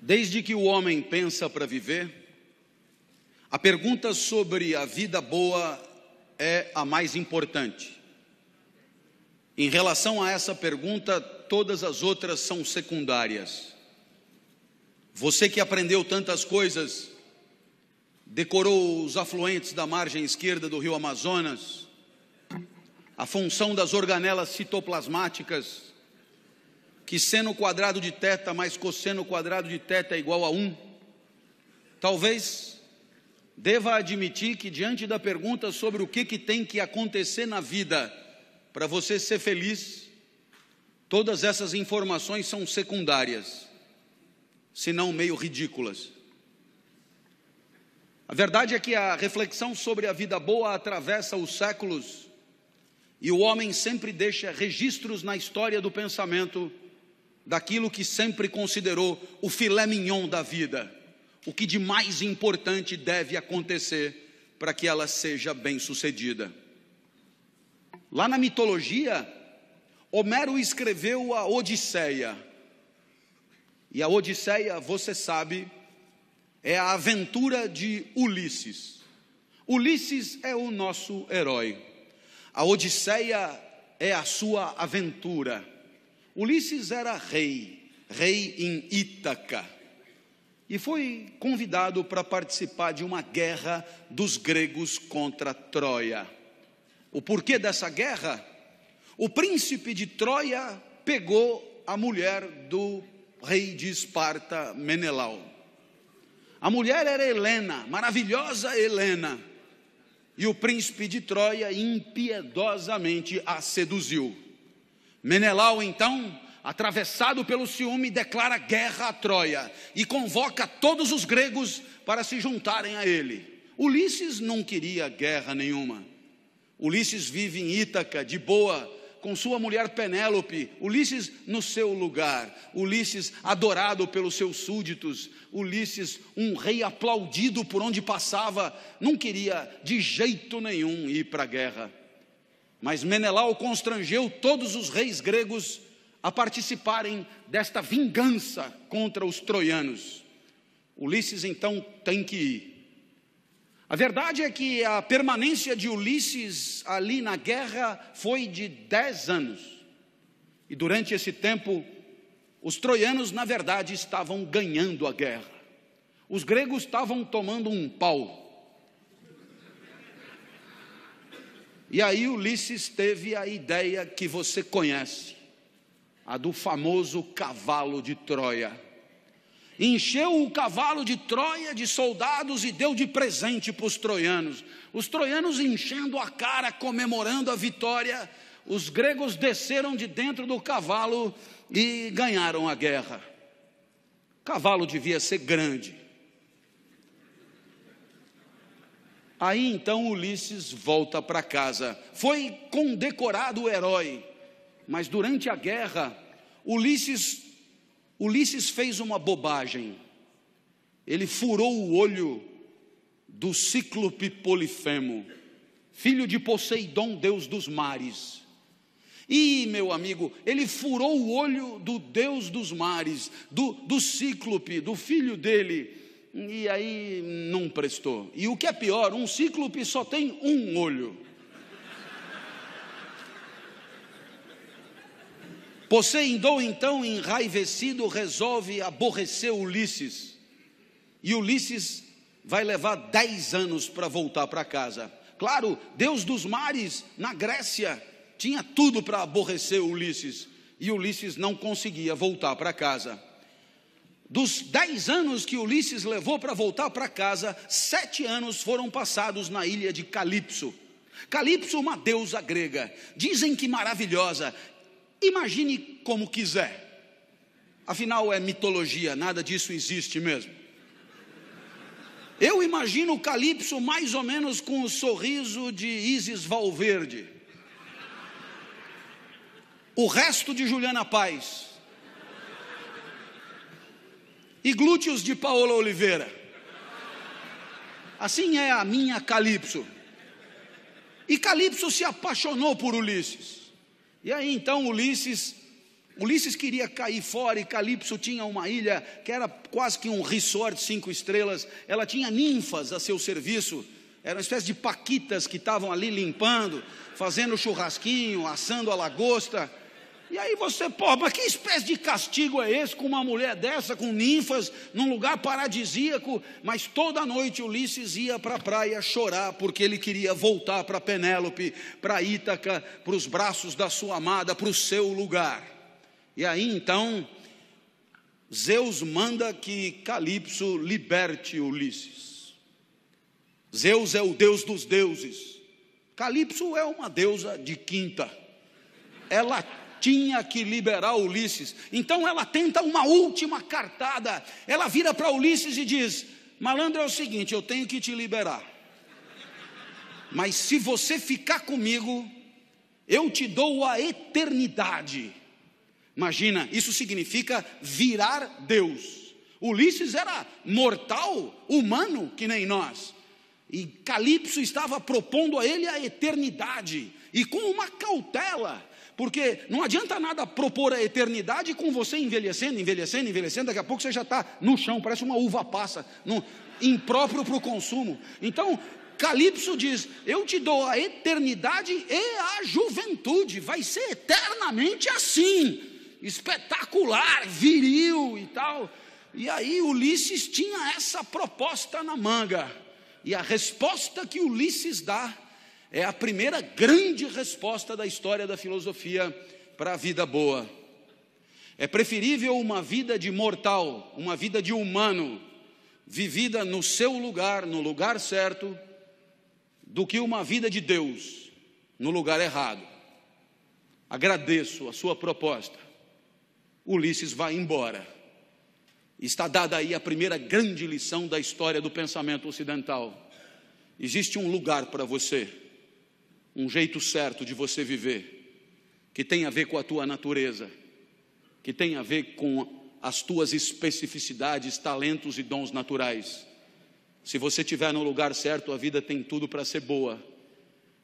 Desde que o homem pensa para viver, a pergunta sobre a vida boa é a mais importante. Em relação a essa pergunta, todas as outras são secundárias. Você que aprendeu tantas coisas, decorou os afluentes da margem esquerda do rio Amazonas, a função das organelas citoplasmáticas, que seno quadrado de teta mais cosseno quadrado de teta é igual a 1? Talvez deva admitir que, diante da pergunta sobre o que, que tem que acontecer na vida para você ser feliz, todas essas informações são secundárias, se não meio ridículas. A verdade é que a reflexão sobre a vida boa atravessa os séculos e o homem sempre deixa registros na história do pensamento daquilo que sempre considerou o filé mignon da vida, o que de mais importante deve acontecer para que ela seja bem-sucedida. Lá na mitologia, Homero escreveu a Odisseia. E a Odisseia, você sabe, é a aventura de Ulisses. Ulisses é o nosso herói. A Odisseia é a sua aventura. Ulisses era rei, rei em Ítaca, e foi convidado para participar de uma guerra dos gregos contra Troia. O porquê dessa guerra? O príncipe de Troia pegou a mulher do rei de Esparta, Menelau. A mulher era Helena, maravilhosa Helena, e o príncipe de Troia impiedosamente a seduziu. Menelau então, atravessado pelo ciúme, declara guerra à Troia e convoca todos os gregos para se juntarem a ele. Ulisses não queria guerra nenhuma. Ulisses vive em Ítaca, de boa, com sua mulher Penélope, Ulisses no seu lugar, Ulisses adorado pelos seus súditos, Ulisses, um rei aplaudido por onde passava, não queria de jeito nenhum ir para a guerra. Mas Menelau constrangeu todos os reis gregos a participarem desta vingança contra os troianos. Ulisses então tem que ir. A verdade é que a permanência de Ulisses ali na guerra foi de dez anos. E durante esse tempo, os troianos, na verdade, estavam ganhando a guerra. Os gregos estavam tomando um pau. E aí Ulisses teve a ideia que você conhece, a do famoso cavalo de Troia. Encheu o cavalo de Troia de soldados e deu de presente para os troianos. Os troianos enchendo a cara, comemorando a vitória, os gregos desceram de dentro do cavalo e ganharam a guerra. O cavalo devia ser grande, Aí então Ulisses volta para casa. Foi condecorado o herói, mas durante a guerra, Ulisses, Ulisses fez uma bobagem. Ele furou o olho do cíclope Polifemo, filho de Poseidon, deus dos mares. E, meu amigo, ele furou o olho do deus dos mares, do, do cíclope, do filho dele e aí não prestou. E o que é pior, um cíclope só tem um olho. Poseidon, então, enraivecido, resolve aborrecer Ulisses. E Ulisses vai levar dez anos para voltar para casa. Claro, Deus dos mares, na Grécia, tinha tudo para aborrecer Ulisses. E Ulisses não conseguia voltar para casa. Dos dez anos que Ulisses levou para voltar para casa, sete anos foram passados na ilha de Calipso. Calipso, uma deusa grega, dizem que maravilhosa. Imagine como quiser. Afinal, é mitologia, nada disso existe mesmo. Eu imagino o Calipso mais ou menos com o sorriso de Isis Valverde. O resto de Juliana Paz e glúteos de Paola Oliveira. Assim é a minha Calypso. E Calypso se apaixonou por Ulisses. E aí então Ulisses Ulisses queria cair fora e Calipso tinha uma ilha que era quase que um resort cinco estrelas. Ela tinha ninfas a seu serviço, era uma espécie de paquitas que estavam ali limpando, fazendo churrasquinho, assando a lagosta. E aí você, pô, mas que espécie de castigo é esse com uma mulher dessa, com ninfas, num lugar paradisíaco? Mas toda noite Ulisses ia para a praia chorar, porque ele queria voltar para Penélope, para Ítaca, para os braços da sua amada, para o seu lugar. E aí então, Zeus manda que Calipso liberte Ulisses. Zeus é o deus dos deuses. Calipso é uma deusa de quinta. Ela tinha que liberar Ulisses. Então ela tenta uma última cartada. Ela vira para Ulisses e diz: Malandro, é o seguinte, eu tenho que te liberar. Mas se você ficar comigo, eu te dou a eternidade. Imagina, isso significa virar Deus. Ulisses era mortal, humano, que nem nós. E Calipso estava propondo a ele a eternidade, e com uma cautela, porque não adianta nada propor a eternidade com você envelhecendo, envelhecendo, envelhecendo, daqui a pouco você já está no chão, parece uma uva passa, no, impróprio para o consumo. Então, Calipso diz: Eu te dou a eternidade e a juventude, vai ser eternamente assim, espetacular, viril e tal. E aí Ulisses tinha essa proposta na manga, e a resposta que Ulisses dá é a primeira grande resposta da história da filosofia para a vida boa. É preferível uma vida de mortal, uma vida de humano, vivida no seu lugar, no lugar certo, do que uma vida de Deus, no lugar errado. Agradeço a sua proposta. Ulisses vai embora. Está dada aí a primeira grande lição da história do pensamento ocidental. Existe um lugar para você um jeito certo de você viver, que tem a ver com a tua natureza, que tem a ver com as tuas especificidades, talentos e dons naturais. Se você estiver no lugar certo, a vida tem tudo para ser boa.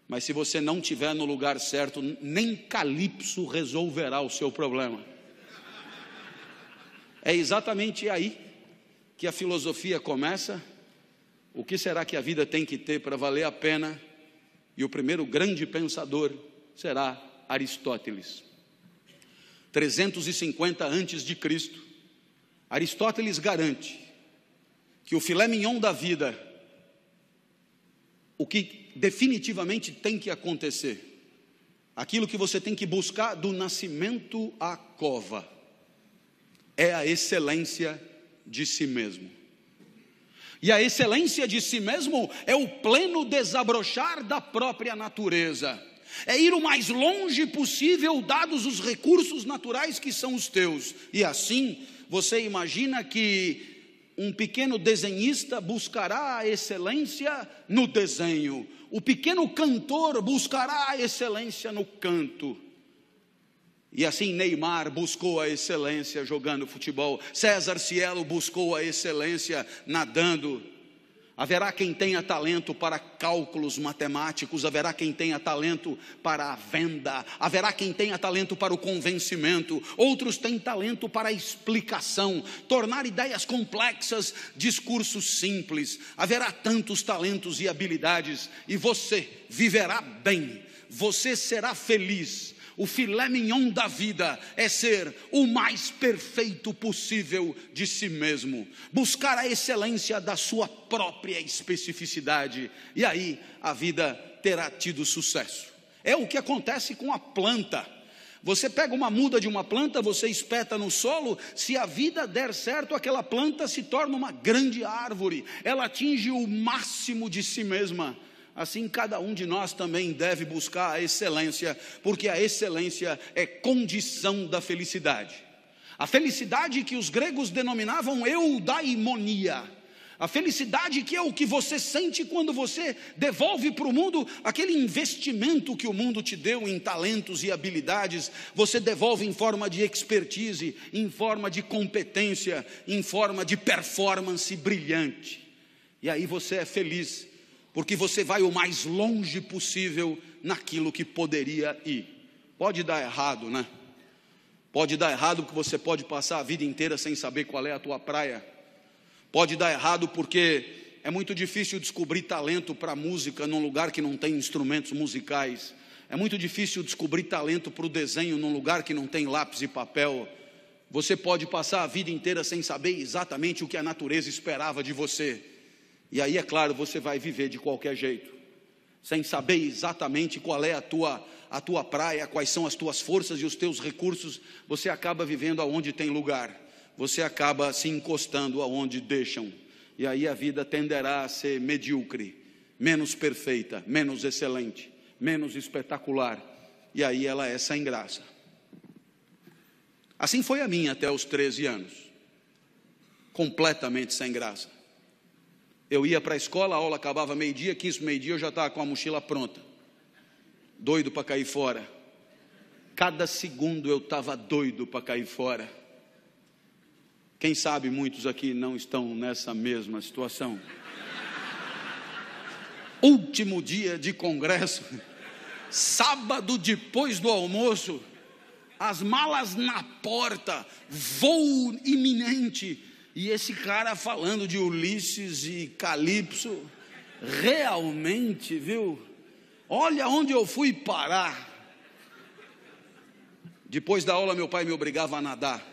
Mas se você não estiver no lugar certo, nem Calypso resolverá o seu problema. É exatamente aí que a filosofia começa. O que será que a vida tem que ter para valer a pena? e o primeiro grande pensador será Aristóteles. 350 antes de Cristo, Aristóteles garante que o filé mignon da vida, o que definitivamente tem que acontecer, aquilo que você tem que buscar do nascimento à cova, é a excelência de si mesmo. E a excelência de si mesmo é o pleno desabrochar da própria natureza. É ir o mais longe possível, dados os recursos naturais que são os teus. E assim, você imagina que um pequeno desenhista buscará a excelência no desenho, o pequeno cantor buscará a excelência no canto, e assim Neymar buscou a excelência jogando futebol, César Cielo buscou a excelência nadando. Haverá quem tenha talento para cálculos matemáticos, haverá quem tenha talento para a venda, haverá quem tenha talento para o convencimento, outros têm talento para a explicação, tornar ideias complexas, discursos simples. Haverá tantos talentos e habilidades, e você viverá bem, você será feliz o filé mignon da vida é ser o mais perfeito possível de si mesmo, buscar a excelência da sua própria especificidade, e aí a vida terá tido sucesso. É o que acontece com a planta. Você pega uma muda de uma planta, você espeta no solo, se a vida der certo, aquela planta se torna uma grande árvore, ela atinge o máximo de si mesma assim cada um de nós também deve buscar a excelência, porque a excelência é condição da felicidade. A felicidade que os gregos denominavam eudaimonia. A felicidade que é o que você sente quando você devolve para o mundo aquele investimento que o mundo te deu em talentos e habilidades, você devolve em forma de expertise, em forma de competência, em forma de performance brilhante. E aí você é feliz, porque você vai o mais longe possível naquilo que poderia ir. Pode dar errado, né? Pode dar errado porque você pode passar a vida inteira sem saber qual é a tua praia. Pode dar errado porque é muito difícil descobrir talento para música num lugar que não tem instrumentos musicais. É muito difícil descobrir talento para o desenho num lugar que não tem lápis e papel. Você pode passar a vida inteira sem saber exatamente o que a natureza esperava de você. E aí, é claro, você vai viver de qualquer jeito, sem saber exatamente qual é a tua, a tua praia, quais são as tuas forças e os teus recursos, você acaba vivendo aonde tem lugar, você acaba se encostando aonde deixam. E aí a vida tenderá a ser medíocre, menos perfeita, menos excelente, menos espetacular. E aí ela é sem graça. Assim foi a minha até os 13 anos. Completamente sem graça. Eu ia para a escola, a aula acabava meio-dia, 15 meio-dia, eu já estava com a mochila pronta. Doido para cair fora. Cada segundo eu estava doido para cair fora. Quem sabe muitos aqui não estão nessa mesma situação. Último dia de congresso, sábado depois do almoço, as malas na porta, voo iminente e esse cara falando de Ulisses e Calipso, realmente, viu? Olha onde eu fui parar. Depois da aula, meu pai me obrigava a nadar.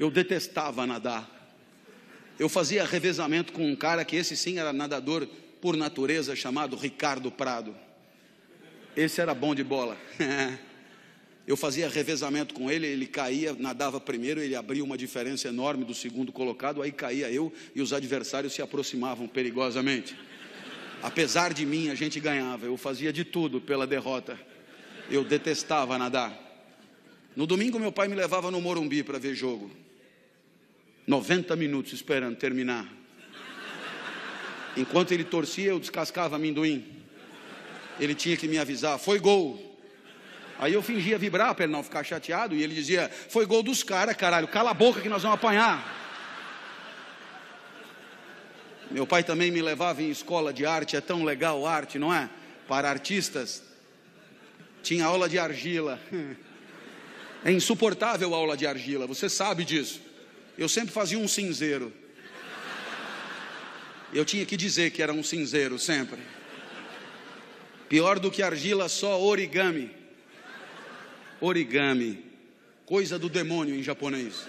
Eu detestava nadar. Eu fazia revezamento com um cara que esse sim era nadador por natureza, chamado Ricardo Prado. Esse era bom de bola. Eu fazia revezamento com ele, ele caía, nadava primeiro, ele abria uma diferença enorme do segundo colocado, aí caía eu e os adversários se aproximavam perigosamente. Apesar de mim, a gente ganhava, eu fazia de tudo pela derrota. Eu detestava nadar. No domingo, meu pai me levava no Morumbi para ver jogo. 90 minutos esperando terminar. Enquanto ele torcia, eu descascava amendoim. Ele tinha que me avisar: foi gol, Aí eu fingia vibrar para ele não ficar chateado e ele dizia: Foi gol dos caras, caralho, cala a boca que nós vamos apanhar. Meu pai também me levava em escola de arte, é tão legal arte, não é? Para artistas. Tinha aula de argila. É insuportável a aula de argila, você sabe disso. Eu sempre fazia um cinzeiro. Eu tinha que dizer que era um cinzeiro sempre. Pior do que argila, só origami origami. Coisa do demônio em japonês.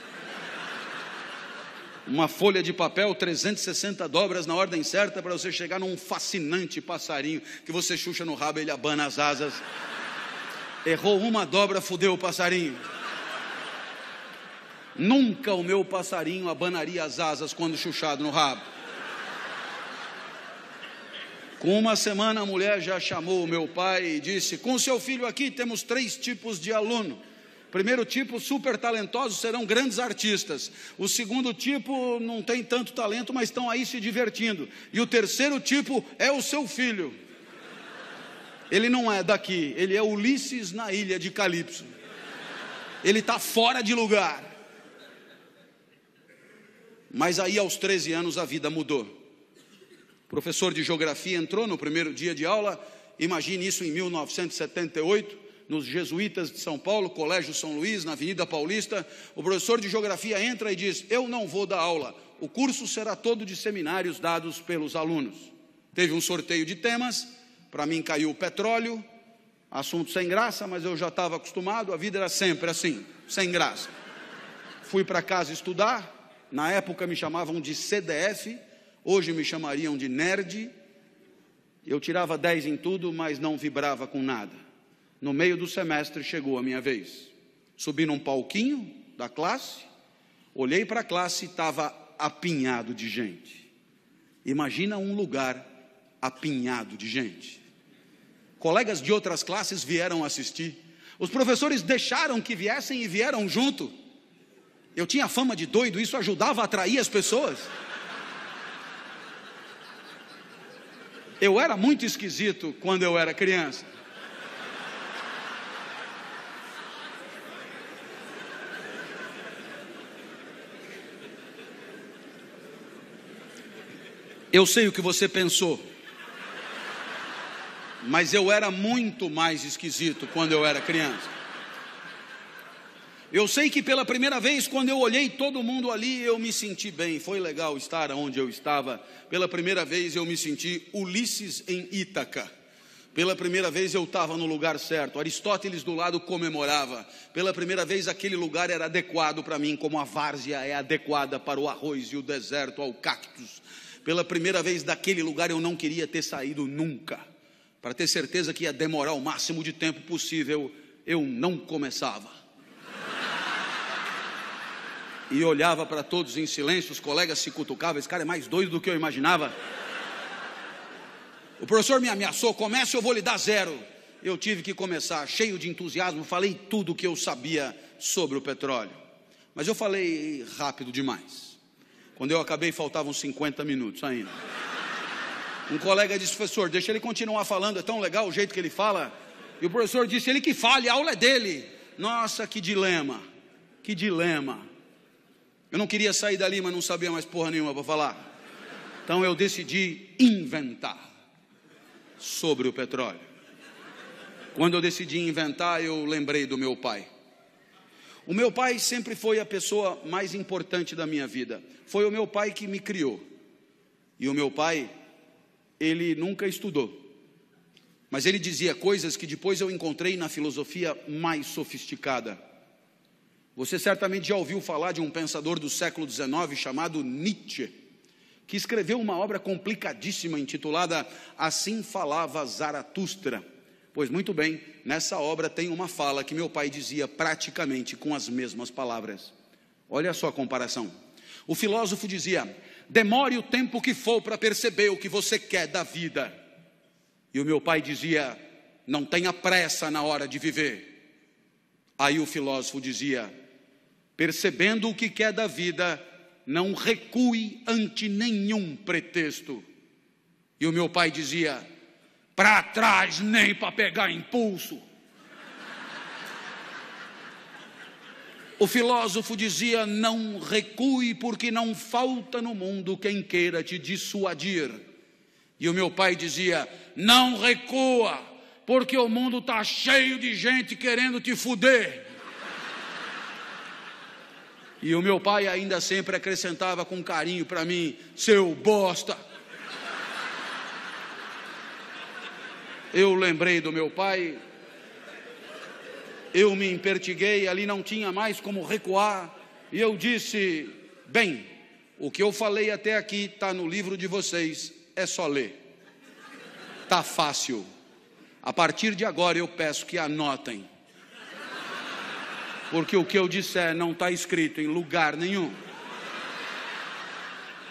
Uma folha de papel, 360 dobras na ordem certa para você chegar num fascinante passarinho que você chucha no rabo e ele abana as asas. Errou uma dobra, fudeu o passarinho. Nunca o meu passarinho abanaria as asas quando chuchado no rabo. Com uma semana a mulher já chamou o meu pai e disse: Com seu filho aqui temos três tipos de aluno. Primeiro tipo, super talentosos, serão grandes artistas. O segundo tipo, não tem tanto talento, mas estão aí se divertindo. E o terceiro tipo é o seu filho. Ele não é daqui, ele é Ulisses na ilha de Calipso. Ele está fora de lugar. Mas aí, aos 13 anos, a vida mudou professor de geografia entrou no primeiro dia de aula, imagine isso em 1978, nos Jesuítas de São Paulo, Colégio São Luís, na Avenida Paulista. O professor de geografia entra e diz: Eu não vou dar aula, o curso será todo de seminários dados pelos alunos. Teve um sorteio de temas, para mim caiu o petróleo, assunto sem graça, mas eu já estava acostumado, a vida era sempre assim, sem graça. Fui para casa estudar, na época me chamavam de CDF, Hoje me chamariam de nerd. Eu tirava 10 em tudo, mas não vibrava com nada. No meio do semestre chegou a minha vez. Subi num palquinho da classe, olhei para a classe e estava apinhado de gente. Imagina um lugar apinhado de gente. Colegas de outras classes vieram assistir. Os professores deixaram que viessem e vieram junto. Eu tinha fama de doido, isso ajudava a atrair as pessoas. Eu era muito esquisito quando eu era criança. Eu sei o que você pensou. Mas eu era muito mais esquisito quando eu era criança. Eu sei que pela primeira vez, quando eu olhei todo mundo ali, eu me senti bem. Foi legal estar onde eu estava. Pela primeira vez, eu me senti Ulisses em Ítaca. Pela primeira vez eu estava no lugar certo. Aristóteles do lado comemorava. Pela primeira vez aquele lugar era adequado para mim, como a várzea é adequada para o arroz e o deserto ao cactus. Pela primeira vez daquele lugar eu não queria ter saído nunca. Para ter certeza que ia demorar o máximo de tempo possível, eu não começava e olhava para todos em silêncio, os colegas se cutucavam, esse cara é mais doido do que eu imaginava. O professor me ameaçou, comece, eu vou lhe dar zero. Eu tive que começar, cheio de entusiasmo, falei tudo o que eu sabia sobre o petróleo. Mas eu falei rápido demais. Quando eu acabei, faltavam 50 minutos ainda. Um colega disse, professor, deixa ele continuar falando, é tão legal o jeito que ele fala. E o professor disse, ele que fale, a aula é dele. Nossa, que dilema, que dilema. Eu não queria sair dali, mas não sabia mais porra nenhuma para falar. Então eu decidi inventar sobre o petróleo. Quando eu decidi inventar, eu lembrei do meu pai. O meu pai sempre foi a pessoa mais importante da minha vida. Foi o meu pai que me criou. E o meu pai, ele nunca estudou. Mas ele dizia coisas que depois eu encontrei na filosofia mais sofisticada. Você certamente já ouviu falar de um pensador do século XIX chamado Nietzsche, que escreveu uma obra complicadíssima intitulada Assim Falava Zaratustra. Pois muito bem, nessa obra tem uma fala que meu pai dizia praticamente com as mesmas palavras. Olha só a comparação. O filósofo dizia: demore o tempo que for para perceber o que você quer da vida. E o meu pai dizia: não tenha pressa na hora de viver. Aí o filósofo dizia: Percebendo o que quer da vida, não recue ante nenhum pretexto. E o meu pai dizia: para trás nem para pegar impulso. O filósofo dizia: não recue, porque não falta no mundo quem queira te dissuadir. E o meu pai dizia: não recua, porque o mundo está cheio de gente querendo te fuder. E o meu pai ainda sempre acrescentava com carinho para mim: seu bosta. Eu lembrei do meu pai, eu me impertiguei, ali não tinha mais como recuar, e eu disse: bem, o que eu falei até aqui está no livro de vocês, é só ler. Está fácil. A partir de agora eu peço que anotem porque o que eu disser não está escrito em lugar nenhum.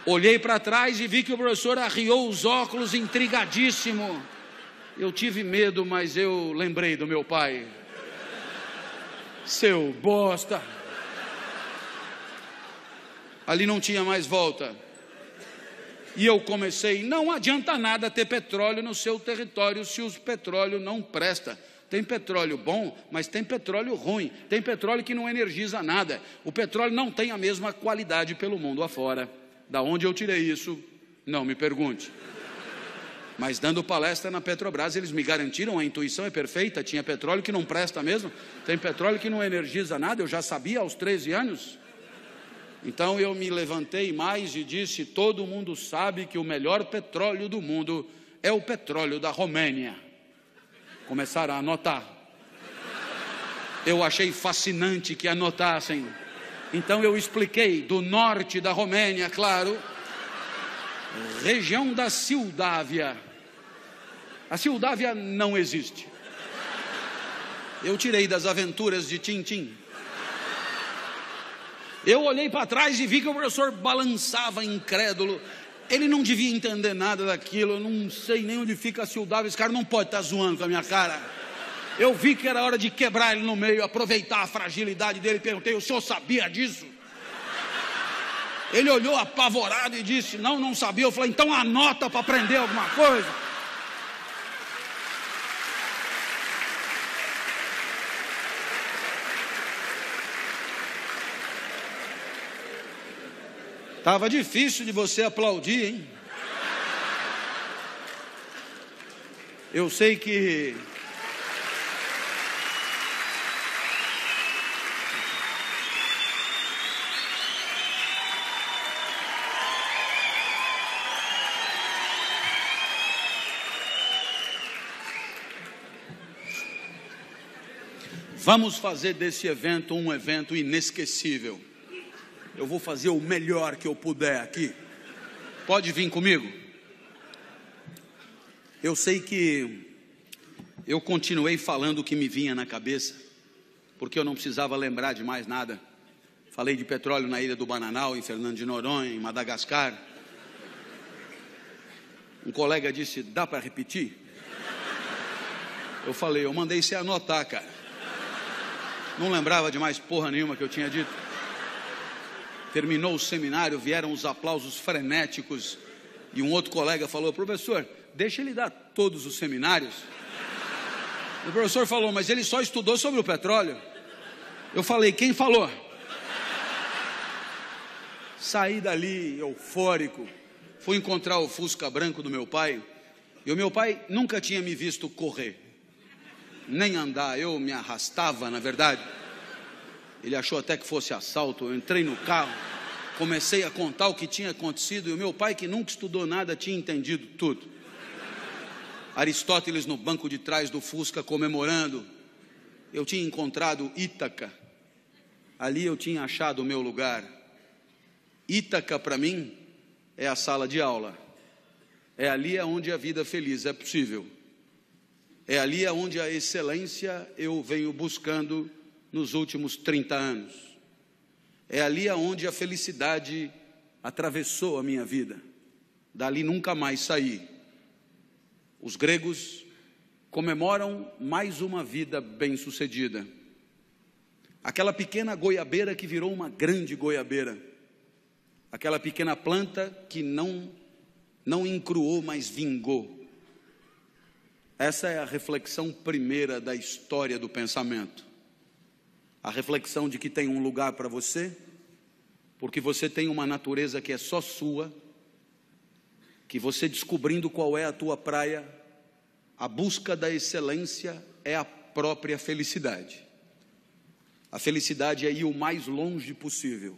Olhei para trás e vi que o professor arriou os óculos intrigadíssimo. Eu tive medo, mas eu lembrei do meu pai. Seu bosta. Ali não tinha mais volta. E eu comecei: não adianta nada ter petróleo no seu território se o petróleo não presta. Tem petróleo bom, mas tem petróleo ruim. Tem petróleo que não energiza nada. O petróleo não tem a mesma qualidade pelo mundo afora. Da onde eu tirei isso? Não me pergunte. Mas dando palestra na Petrobras, eles me garantiram, a intuição é perfeita, tinha petróleo que não presta mesmo, tem petróleo que não energiza nada, eu já sabia aos 13 anos. Então eu me levantei mais e disse: todo mundo sabe que o melhor petróleo do mundo é o petróleo da Romênia começaram a anotar. Eu achei fascinante que anotassem. Então eu expliquei do norte da Romênia, claro, região da Sildávia. A Sildávia não existe. Eu tirei das aventuras de Tintim. Eu olhei para trás e vi que o professor balançava incrédulo ele não devia entender nada daquilo, eu não sei nem onde fica a Ciudad, esse cara não pode estar tá zoando com a minha cara. Eu vi que era hora de quebrar ele no meio, aproveitar a fragilidade dele, perguntei, o senhor sabia disso? Ele olhou apavorado e disse, não, não sabia. Eu falei, então anota para aprender alguma coisa. Tava difícil de você aplaudir, hein? Eu sei que Vamos fazer desse evento um evento inesquecível. Eu vou fazer o melhor que eu puder aqui. Pode vir comigo? Eu sei que eu continuei falando o que me vinha na cabeça, porque eu não precisava lembrar de mais nada. Falei de petróleo na ilha do Bananal, em Fernando de Noronha, em Madagascar. Um colega disse: dá para repetir? Eu falei: eu mandei você anotar, cara. Não lembrava de mais porra nenhuma que eu tinha dito. Terminou o seminário, vieram os aplausos frenéticos. E um outro colega falou: professor, deixa ele dar todos os seminários. O professor falou: mas ele só estudou sobre o petróleo. Eu falei: quem falou? Saí dali eufórico, fui encontrar o Fusca branco do meu pai. E o meu pai nunca tinha me visto correr, nem andar, eu me arrastava, na verdade. Ele achou até que fosse assalto. Eu entrei no carro, comecei a contar o que tinha acontecido e o meu pai, que nunca estudou nada, tinha entendido tudo. Aristóteles no banco de trás do Fusca comemorando. Eu tinha encontrado Ítaca. Ali eu tinha achado o meu lugar. Ítaca, para mim, é a sala de aula. É ali onde a vida feliz é possível. É ali onde a excelência eu venho buscando nos últimos 30 anos. É ali aonde a felicidade atravessou a minha vida. Dali nunca mais saí. Os gregos comemoram mais uma vida bem-sucedida. Aquela pequena goiabeira que virou uma grande goiabeira. Aquela pequena planta que não não encruou, mas vingou. Essa é a reflexão primeira da história do pensamento a reflexão de que tem um lugar para você, porque você tem uma natureza que é só sua, que você descobrindo qual é a tua praia, a busca da excelência é a própria felicidade. A felicidade é ir o mais longe possível,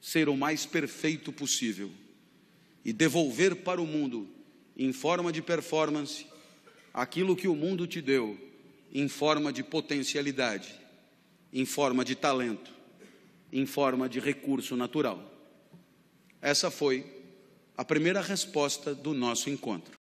ser o mais perfeito possível e devolver para o mundo, em forma de performance, aquilo que o mundo te deu, em forma de potencialidade em forma de talento, em forma de recurso natural. Essa foi a primeira resposta do nosso encontro.